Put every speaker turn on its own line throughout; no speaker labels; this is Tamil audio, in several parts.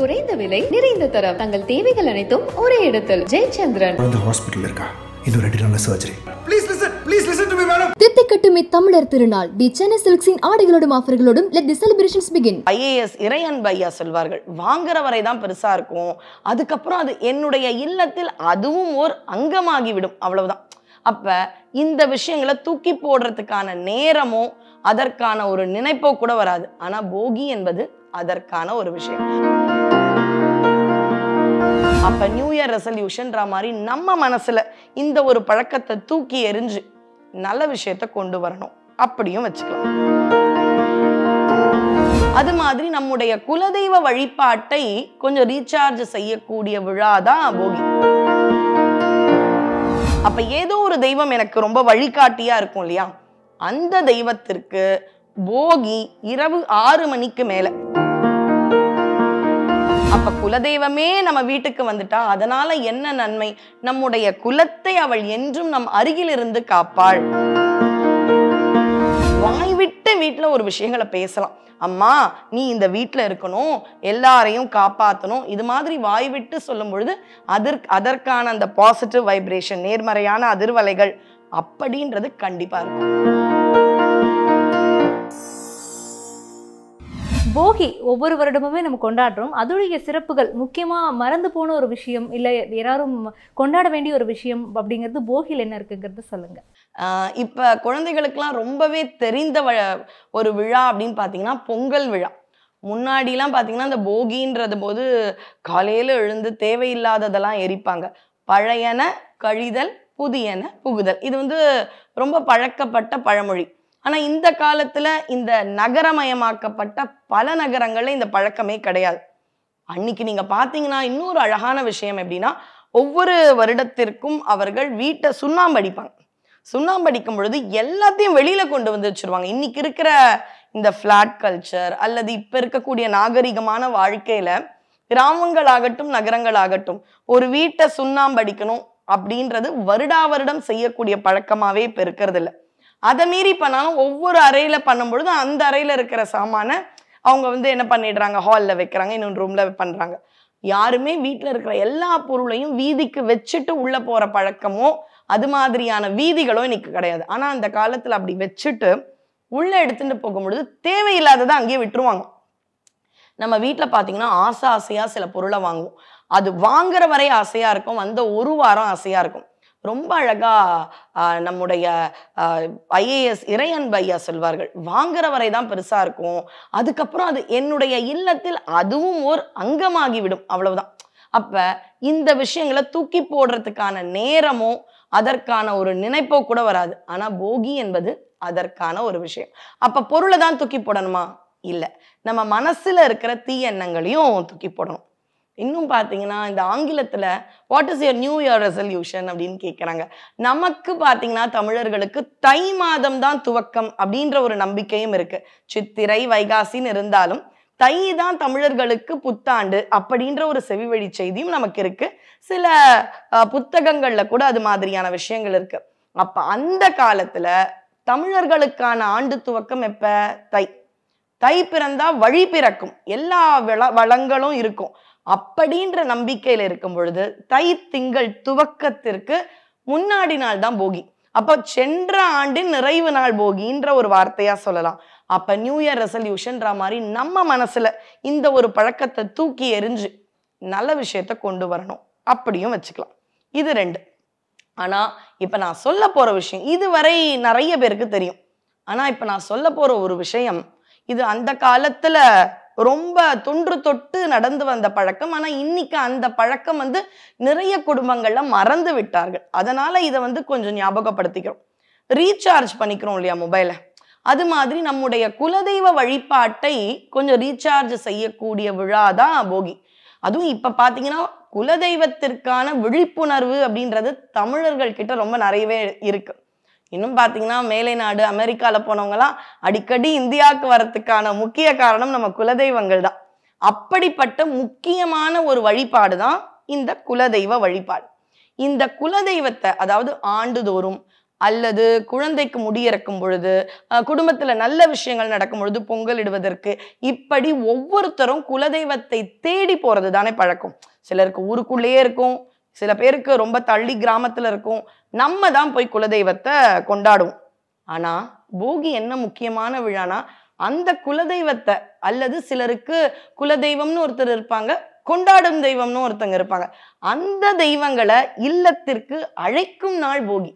குறைந்த விலை நிறைந்த தரம் தங்கள் தேவைகள் அனைத்தும் ஒரே இடத்தில் ஜெயச்சந்திரன் குழந்தை ஹாஸ்பிட்டல் இருக்கா இது ரெண்டு நாள் surgery please listen please listen to me madam தித்திக்கட்டுமே தமிழர் திருநாள் தி சென்னை சில்க்ஸின் ஆடைகளோடும் ஆஃபர்களோடும் let the celebrations begin IAS Iraianbu சொல்வார்கள் வாங்குற வரை தான் பெருசா இருக்கும் அதுக்கப்புறம் அது என்னுடைய இல்லத்தில் அதுவும் ஓர் அங்கமாகிவிடும் அவ்வளவுதான் அப்ப இந்த விஷயங்களை தூக்கி போடுறதுக்கான நேரமோ அதற்கான ஒரு நினைப்போ கூட வராது ஆனா போகி என்பது அதற்கான ஒரு விஷயம் அப்போ நியூ இயர் ரெசல்யூஷன்ற மாதிரி நம்ம மனசில் இந்த ஒரு பழக்கத்தை தூக்கி எரிஞ்சு நல்ல விஷயத்த கொண்டு வரணும் அப்படியும் வச்சுக்கலாம் அது மாதிரி நம்முடைய குலதெய்வ வழிபாட்டை கொஞ்சம் ரீசார்ஜ் செய்யக்கூடிய விழா தான் போகி அப்ப ஏதோ ஒரு தெய்வம் எனக்கு ரொம்ப வழிகாட்டியா இருக்கும் இல்லையா அந்த தெய்வத்திற்கு போகி இரவு ஆறு மணிக்கு மேலே அப்ப குலதெய்வமே நம்ம வீட்டுக்கு வந்துட்டா அதனால என்ன நன்மை நம்முடைய குலத்தை அவள் என்றும் நம் அருகில் இருந்து காப்பாள் வாய் விட்டு வீட்டுல ஒரு விஷயங்களை பேசலாம் அம்மா நீ இந்த வீட்டுல இருக்கணும் எல்லாரையும் காப்பாத்தணும் இது மாதிரி வாய் விட்டு சொல்லும் பொழுது அதற்கு அதற்கான அந்த பாசிட்டிவ் வைப்ரேஷன் நேர்மறையான அதிர்வலைகள் அப்படின்றது கண்டிப்பா இருக்கும் போகி ஒவ்வொரு வருடமுமே நம்ம கொண்டாடுறோம் அதோடைய சிறப்புகள் முக்கியமாக மறந்து போன ஒரு விஷயம் இல்லை யாரும் கொண்டாட வேண்டிய ஒரு விஷயம் அப்படிங்கிறது போகியில் என்ன இருக்குங்கிறது சொல்லுங்கள் இப்போ குழந்தைகளுக்கெல்லாம் ரொம்பவே தெரிந்த வ ஒரு விழா அப்படின்னு பார்த்தீங்கன்னா பொங்கல் விழா முன்னாடிலாம் பார்த்தீங்கன்னா அந்த போகின்றது போது காலையில் எழுந்து தேவையில்லாததெல்லாம் எரிப்பாங்க பழையன கழிதல் புதியன புகுதல் இது வந்து ரொம்ப பழக்கப்பட்ட பழமொழி ஆனால் இந்த காலத்தில் இந்த நகரமயமாக்கப்பட்ட பல நகரங்களில் இந்த பழக்கமே கிடையாது அன்னைக்கு நீங்கள் பார்த்தீங்கன்னா இன்னொரு அழகான விஷயம் எப்படின்னா ஒவ்வொரு வருடத்திற்கும் அவர்கள் வீட்டை சுண்ணாம்பு அடிப்பாங்க பொழுது எல்லாத்தையும் வெளியில் கொண்டு வந்து வச்சுருவாங்க இன்னைக்கு இருக்கிற இந்த ஃப்ளாட் கல்ச்சர் அல்லது இப்போ இருக்கக்கூடிய நாகரிகமான வாழ்க்கையில் கிராமங்களாகட்டும் நகரங்களாகட்டும் ஒரு வீட்டை சுண்ணாம்படிக்கணும் அப்படின்றது வருடா வருடம் செய்யக்கூடிய பழக்கமாகவே இப்போ இருக்கிறது இல்லை அதை மீறி பண்ணாலும் ஒவ்வொரு அறையில் பண்ணும்பொழுது அந்த அறையில் இருக்கிற சாமானை அவங்க வந்து என்ன பண்ணிடுறாங்க ஹாலில் வைக்கிறாங்க இன்னொன்று ரூமில் பண்ணுறாங்க யாருமே வீட்டில் இருக்கிற எல்லா பொருளையும் வீதிக்கு வச்சுட்டு உள்ளே போகிற பழக்கமோ அது மாதிரியான வீதிகளோ இன்னைக்கு கிடையாது ஆனால் அந்த காலத்தில் அப்படி வச்சுட்டு உள்ளே எடுத்துகிட்டு போகும்பொழுது தேவையில்லாததை அங்கேயே விட்டுருவாங்க நம்ம வீட்டில் பார்த்தீங்கன்னா ஆசை ஆசையாக சில பொருளை வாங்குவோம் அது வாங்குற வரை ஆசையாக இருக்கும் வந்த ஒரு வாரம் ஆசையாக இருக்கும் ரொம்ப அழகாக நம்முடைய ஐஏஎஸ் இறையன்பு ஐயா சொல்வார்கள் வாங்குற வரை தான் பெருசாக இருக்கும் அதுக்கப்புறம் அது என்னுடைய இல்லத்தில் அதுவும் ஓர் அங்கமாகிவிடும் அவ்வளவுதான் அப்போ இந்த விஷயங்களை தூக்கி போடுறதுக்கான நேரமோ அதற்கான ஒரு நினைப்போ கூட வராது ஆனால் போகி என்பது அதற்கான ஒரு விஷயம் அப்போ பொருளை தான் தூக்கி போடணுமா இல்லை நம்ம மனசில் இருக்கிற தீ எண்ணங்களையும் தூக்கி போடணும் இன்னும் பார்த்தீங்கன்னா இந்த ஆங்கிலத்தில் what is your new year resolution அப்படின்னு கேட்குறாங்க நமக்கு பார்த்தீங்கன்னா தமிழர்களுக்கு தை மாதம் தான் துவக்கம் அப்படின்ற ஒரு நம்பிக்கையும் இருக்குது சித்திரை வைகாசின்னு இருந்தாலும் தை தான் தமிழர்களுக்கு புத்தாண்டு அப்படின்ற ஒரு செவிவழி செய்தியும் நமக்கு இருக்கு சில புத்தகங்களில் கூட அது மாதிரியான விஷயங்கள் இருக்கு அப்போ அந்த காலத்தில் தமிழர்களுக்கான ஆண்டு துவக்கம் எப்போ தை தை பிறந்தா வழி பிறக்கும் எல்லா வளங்களும் இருக்கும் அப்படின்ற நம்பிக்கையில் இருக்கும் பொழுது தை திங்கள் துவக்கத்திற்கு முன்னாடி நாள் தான் போகி அப்போ சென்ற ஆண்டின் நிறைவு நாள் போகின்ற ஒரு வார்த்தையாக சொல்லலாம் அப்போ நியூ இயர் ரெசல்யூஷன்ற மாதிரி நம்ம மனசில் இந்த ஒரு பழக்கத்தை தூக்கி எரிஞ்சு நல்ல விஷயத்த கொண்டு வரணும் அப்படியும் வச்சுக்கலாம் இது ரெண்டு ஆனால் இப்போ நான் சொல்ல போற விஷயம் இதுவரை நிறைய பேருக்கு தெரியும் ஆனால் இப்போ நான் சொல்ல போற ஒரு விஷயம் இது அந்த காலத்தில் ரொம்ப தொன்று தொட்டு நடந்து வந்த பழக்கம் ஆனால் இன்னைக்கு அந்த பழக்கம் வந்து நிறைய குடும்பங்களில் மறந்து விட்டார்கள் அதனால இதை வந்து கொஞ்சம் ஞாபகப்படுத்திக்கிறோம் ரீசார்ஜ் பண்ணிக்கிறோம் இல்லையா மொபைலை அது மாதிரி நம்முடைய குலதெய்வ வழிபாட்டை கொஞ்சம் ரீசார்ஜ் செய்யக்கூடிய விழா தான் போகி அதுவும் இப்போ பாத்தீங்கன்னா குலதெய்வத்திற்கான விழிப்புணர்வு அப்படின்றது தமிழர்கள் கிட்ட ரொம்ப நிறையவே இருக்குது இன்னும் பார்த்தீங்கன்னா மேலை நாடு அமெரிக்காவில் போனவங்கலாம் அடிக்கடி இந்தியாவுக்கு வரத்துக்கான முக்கிய காரணம் நம்ம குலதெய்வங்கள் தான் அப்படிப்பட்ட முக்கியமான ஒரு வழிபாடு தான் இந்த குலதெய்வ வழிபாடு இந்த குலதெய்வத்தை அதாவது ஆண்டுதோறும் அல்லது குழந்தைக்கு முடியிறக்கும் பொழுது குடும்பத்தில் நல்ல விஷயங்கள் நடக்கும் பொழுது பொங்கல் இடுவதற்கு இப்படி ஒவ்வொருத்தரும் குலதெய்வத்தை தேடி போகிறது தானே பழக்கம் சிலருக்கு ஊருக்குள்ளேயே இருக்கும் சில பேருக்கு ரொம்ப தள்ளி கிராமத்தில் இருக்கும் நம்ம தான் போய் குலதெய்வத்தை கொண்டாடுவோம் ஆனால் போகி என்ன முக்கியமான விழானா அந்த குலதெய்வத்தை அல்லது சிலருக்கு குலதெய்வம்னு ஒருத்தர் இருப்பாங்க கொண்டாடும் தெய்வம்னு ஒருத்தங்க இருப்பாங்க அந்த தெய்வங்களை இல்லத்திற்கு அழைக்கும் நாள் போகி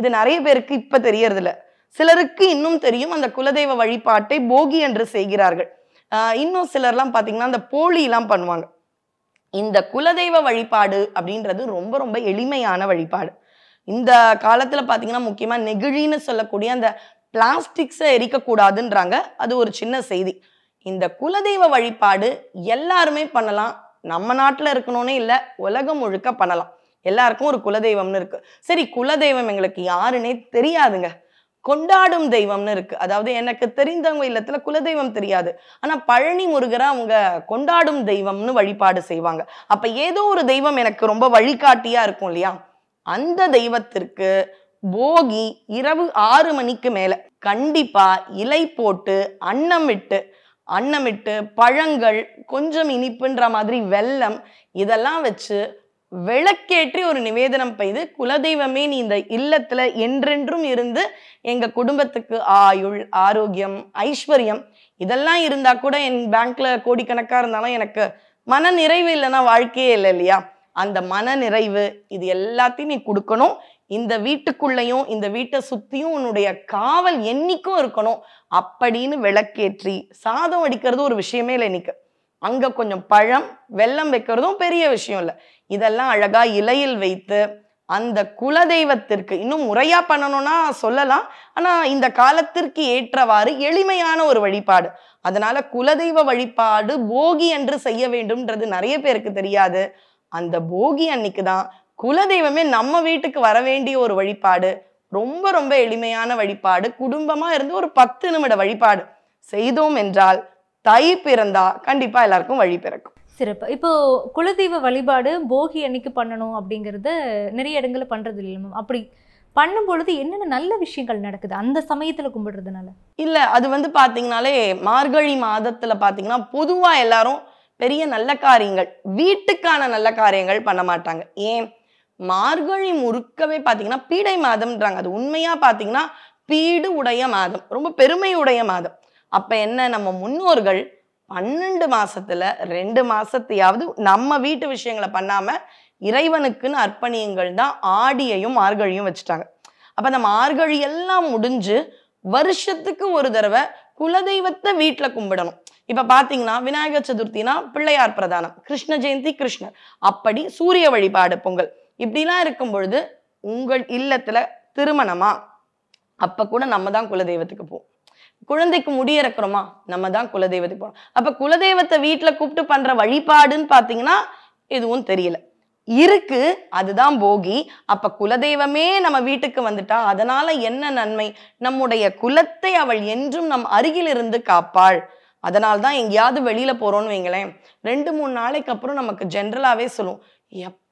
இது நிறைய பேருக்கு இப்போ தெரியறதில்ல சிலருக்கு இன்னும் தெரியும் அந்த குலதெய்வ வழிபாட்டை போகி என்று செய்கிறார்கள் இன்னும் சிலர்லாம் பார்த்தீங்கன்னா அந்த எல்லாம் பண்ணுவாங்க இந்த குலதெய்வ வழிபாடு அப்படின்றது ரொம்ப ரொம்ப எளிமையான வழிபாடு இந்த காலத்தில் பார்த்தீங்கன்னா முக்கியமாக நெகிழின்னு சொல்லக்கூடிய அந்த பிளாஸ்டிக்ஸை எரிக்கக்கூடாதுன்றாங்க அது ஒரு சின்ன செய்தி இந்த குலதெய்வ வழிபாடு எல்லாருமே பண்ணலாம் நம்ம நாட்டில் இருக்கணும்னே இல்லை உலகம் முழுக்க பண்ணலாம் எல்லாருக்கும் ஒரு குலதெய்வம்னு இருக்கு சரி குலதெய்வம் எங்களுக்கு யாருன்னே தெரியாதுங்க கொண்டாடும் தெய்வம்னு இருக்கு அதாவது எனக்கு தெரிந்தவங்க இல்லத்துல குலதெய்வம் தெரியாது ஆனா பழனி முருகரை அவங்க கொண்டாடும் தெய்வம்னு வழிபாடு செய்வாங்க அப்ப ஏதோ ஒரு தெய்வம் எனக்கு ரொம்ப வழிகாட்டியா இருக்கும் இல்லையா அந்த தெய்வத்திற்கு போகி இரவு ஆறு மணிக்கு மேல கண்டிப்பா இலை போட்டு அன்னம் விட்டு அன்னமிட்டு பழங்கள் கொஞ்சம் இனிப்புன்ற மாதிரி வெல்லம் இதெல்லாம் வச்சு விளக்கேற்றி ஒரு நிவேதனம் பெய்து குலதெய்வமே நீ இந்த இல்லத்துல என்றென்றும் இருந்து எங்க குடும்பத்துக்கு ஆயுள் ஆரோக்கியம் ஐஸ்வர்யம் இதெல்லாம் இருந்தா கூட என் பேங்க்ல கோடிக்கணக்கா இருந்தாலும் எனக்கு மன நிறைவு இல்லைன்னா வாழ்க்கையே இல்லை இல்லையா அந்த மன நிறைவு இது எல்லாத்தையும் நீ கொடுக்கணும் இந்த வீட்டுக்குள்ளேயும் இந்த வீட்டை சுற்றியும் உன்னுடைய காவல் என்னைக்கும் இருக்கணும் அப்படின்னு விளக்கேற்றி சாதம் அடிக்கிறது ஒரு விஷயமே இல்லை இன்னைக்கு அங்கே கொஞ்சம் பழம் வெள்ளம் வைக்கிறதும் பெரிய விஷயம் இல்லை இதெல்லாம் அழகா இலையில் வைத்து அந்த குலதெய்வத்திற்கு இன்னும் முறையா பண்ணணும்னா சொல்லலாம் ஆனா இந்த காலத்திற்கு ஏற்றவாறு எளிமையான ஒரு வழிபாடு அதனால குலதெய்வ வழிபாடு போகி என்று செய்ய வேண்டும்ன்றது நிறைய பேருக்கு தெரியாது அந்த போகி அன்னைக்கு தான் குலதெய்வமே நம்ம வீட்டுக்கு வர வேண்டிய ஒரு வழிபாடு ரொம்ப ரொம்ப எளிமையான வழிபாடு குடும்பமா இருந்து ஒரு பத்து நிமிட வழிபாடு செய்தோம் என்றால் தை பிறந்தா கண்டிப்பா எல்லாருக்கும் வழி பிறக்கும் சிறப்பு இப்போ குலதெய்வ வழிபாடு போகி அன்னைக்கு பண்ணணும் அப்படிங்கிறது நிறைய இடங்களில் பண்ணுறது இல்லை மேம் அப்படி பண்ணும் பொழுது என்னென்ன நல்ல விஷயங்கள் நடக்குது அந்த சமயத்தில் கும்பிடுறதுனால இல்லை அது வந்து பார்த்தீங்கனாலே மார்கழி மாதத்தில் பார்த்தீங்கன்னா பொதுவாக எல்லாரும் பெரிய நல்ல காரியங்கள் வீட்டுக்கான நல்ல காரியங்கள் பண்ண மாட்டாங்க ஏன் மார்கழி முறுக்கவே பார்த்தீங்கன்னா பீடை மாதம்ன்றாங்க அது உண்மையாக பார்த்தீங்கன்னா பீடு உடைய மாதம் ரொம்ப பெருமை உடைய மாதம் அப்போ என்ன நம்ம முன்னோர்கள் பன்னெண்டு மாசத்துல ரெண்டு மாசத்தையாவது நம்ம வீட்டு விஷயங்களை பண்ணாம இறைவனுக்குன்னு அர்ப்பணியங்கள் தான் ஆடியையும் மார்கழியும் வச்சுட்டாங்க அப்ப அந்த மார்கழி எல்லாம் முடிஞ்சு வருஷத்துக்கு ஒரு தடவை குலதெய்வத்தை வீட்டில் கும்பிடணும் இப்ப பாத்தீங்கன்னா விநாயகர் சதுர்த்தினா பிள்ளையார் பிரதானம் கிருஷ்ண ஜெயந்தி கிருஷ்ணர் அப்படி சூரிய வழிபாடு பொங்கல் இப்படிலாம் இருக்கும் பொழுது உங்கள் இல்லத்துல திருமணமா அப்ப கூட நம்ம தான் குலதெய்வத்துக்கு போவோம் குழந்தைக்கு முடியறக்குறோமா நம்ம தான் குலதெய்வத்துக்கு போகிறோம் அப்போ குலதெய்வத்தை வீட்டில் கூப்பிட்டு பண்ற வழிபாடுன்னு பார்த்தீங்கன்னா எதுவும் தெரியல இருக்கு அதுதான் போகி அப்ப குலதெய்வமே நம்ம வீட்டுக்கு வந்துட்டா அதனால என்ன நன்மை நம்முடைய குலத்தை அவள் என்றும் நம் அருகில் இருந்து காப்பாள் அதனால்தான் எங்கேயாவது வெளியில போறோம்னு வைங்களேன் ரெண்டு மூணு நாளைக்கு அப்புறம் நமக்கு ஜென்ரலாவே சொல்லுவோம்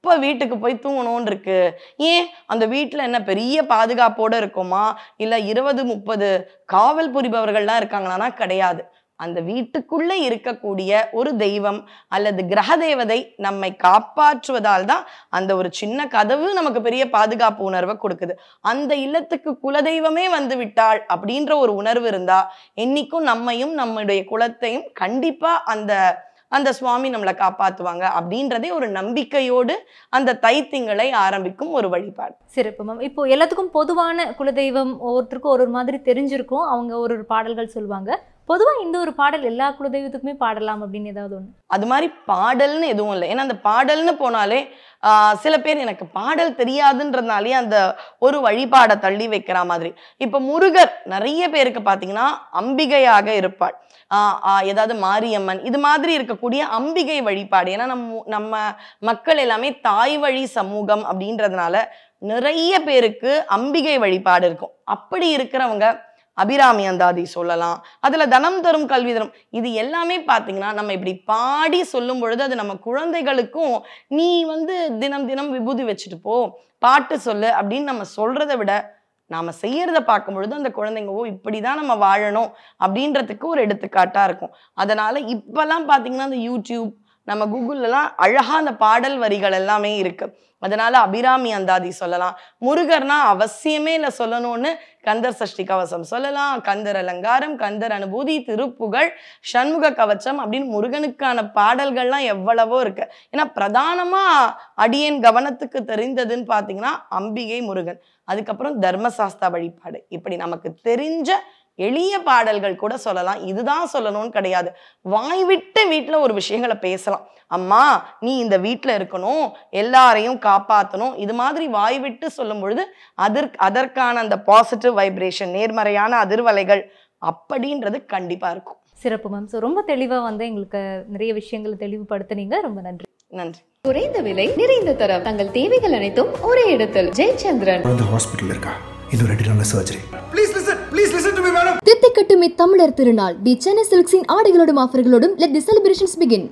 இப்போ வீட்டுக்கு போய் தூங்கணும்னு இருக்கு ஏன் அந்த வீட்டில் என்ன பெரிய பாதுகாப்போடு இருக்குமா இல்லை இருபது முப்பது காவல் புரிபவர்கள்லாம் இருக்காங்களான்னா கிடையாது அந்த வீட்டுக்குள்ளே இருக்கக்கூடிய ஒரு தெய்வம் அல்லது கிரக தேவதை நம்மை காப்பாற்றுவதால் தான் அந்த ஒரு சின்ன கதவு நமக்கு பெரிய பாதுகாப்பு உணர்வை கொடுக்குது அந்த இல்லத்துக்கு குலதெய்வமே வந்து விட்டாள் அப்படின்ற ஒரு உணர்வு இருந்தா என்னைக்கும் நம்மையும் நம்முடைய குலத்தையும் கண்டிப்பா அந்த அந்த சுவாமி நம்மளை காப்பாற்றுவாங்க அப்படின்றதே ஒரு நம்பிக்கையோடு அந்த தைத்திங்களை ஆரம்பிக்கும் ஒரு வழிபாடு சிறப்பு மேம் இப்போ எல்லாத்துக்கும் பொதுவான குலதெய்வம் ஒவ்வொருத்தருக்கும் ஒரு ஒரு மாதிரி தெரிஞ்சிருக்கும் அவங்க ஒரு ஒரு பாடல்கள் சொல்லுவாங்க பொதுவாக இந்த ஒரு பாடல் எல்லா குலதெய்வத்துக்குமே பாடலாம் அப்படின்னு ஏதாவது ஒன்று அது மாதிரி பாடல்னு எதுவும் இல்லை ஏன்னா அந்த பாடல்னு போனாலே சில பேர் எனக்கு பாடல் தெரியாதுன்றதுனாலே அந்த ஒரு வழிபாடை தள்ளி வைக்கிற மாதிரி இப்போ முருகர் நிறைய பேருக்கு பார்த்தீங்கன்னா அம்பிகையாக இருப்பாள் ஏதாவது மாரியம்மன் இது மாதிரி இருக்கக்கூடிய அம்பிகை வழிபாடு ஏன்னா நம்ம நம்ம மக்கள் எல்லாமே தாய் வழி சமூகம் அப்படின்றதுனால நிறைய பேருக்கு அம்பிகை வழிபாடு இருக்கும் அப்படி இருக்கிறவங்க அபிராமி அந்தாதி சொல்லலாம் அதில் தனம் தரும் கல்வி தரும் இது எல்லாமே பார்த்தீங்கன்னா நம்ம இப்படி பாடி சொல்லும் பொழுது அது நம்ம குழந்தைகளுக்கும் நீ வந்து தினம் தினம் விபூதி வச்சுட்டு போ பாட்டு சொல்லு அப்படின்னு நம்ம சொல்கிறத விட நாம் செய்கிறத பார்க்கும் பொழுது அந்த குழந்தைங்க ஓ இப்படி தான் நம்ம வாழணும் அப்படின்றதுக்கு ஒரு எடுத்துக்காட்டாக இருக்கும் அதனால் இப்போல்லாம் பார்த்தீங்கன்னா அந்த யூடியூப் நம்ம கூகுள்லலாம் அழகா அந்த பாடல் வரிகள் எல்லாமே இருக்குது அதனால அபிராமி அந்தாதி சொல்லலாம் முருகர்னா அவசியமே இல்லை சொல்லணும்னு கந்தர் சஷ்டி கவசம் சொல்லலாம் கந்தர் அலங்காரம் கந்தர் அனுபூதி திருப்புகழ் சண்முக கவச்சம் அப்படின்னு முருகனுக்கான பாடல்கள்லாம் எவ்வளவோ இருக்கு ஏன்னா பிரதானமா அடியன் கவனத்துக்கு தெரிந்ததுன்னு பார்த்தீங்கன்னா அம்பிகை முருகன் அதுக்கப்புறம் தர்மசாஸ்தா வழிபாடு இப்படி நமக்கு தெரிஞ்ச எளிய பாடல்கள் கூட சொல்லலாம் இதுதான் சொல்லணும்னு கிடையாது வாய் விட்டு வீட்டில் ஒரு விஷயங்களை பேசலாம் அம்மா நீ இந்த வீட்டில் இருக்கணும் எல்லாரையும் காப்பாற்றணும் இது மாதிரி வாய் விட்டு சொல்லும் பொழுது அதற்கு அதற்கான அந்த பாசிட்டிவ் வைப்ரேஷன் நேர்மறையான அதிர்வலைகள் அப்படின்றது கண்டிப்பாக இருக்கும் சிறப்பு மேம் ஸோ ரொம்ப தெளிவாக வந்து எங்களுக்கு நிறைய விஷயங்களை தெளிவுபடுத்துனீங்க ரொம்ப நன்றி நன்றி குறைந்த விலை நிறைந்த தரம் தங்கள் தேவைகள் அனைத்தும் ஒரே இடத்தில் ஜெயச்சந்திரன் ஹாஸ்பிட்டல் இருக்கா இன்னும் ரெண்டு நாள் சர்ஜரி ப்ளீஸ் திரும்பி வேணும் தித்திக்கட்டும் இத்தமிழர் திருநாள் தி சென்னை சில்க்ஸின் ஆடைகளோடும் ஆஃபர்களோடும் லெட் தி செலிபிரேஷன்ஸ் பிகின்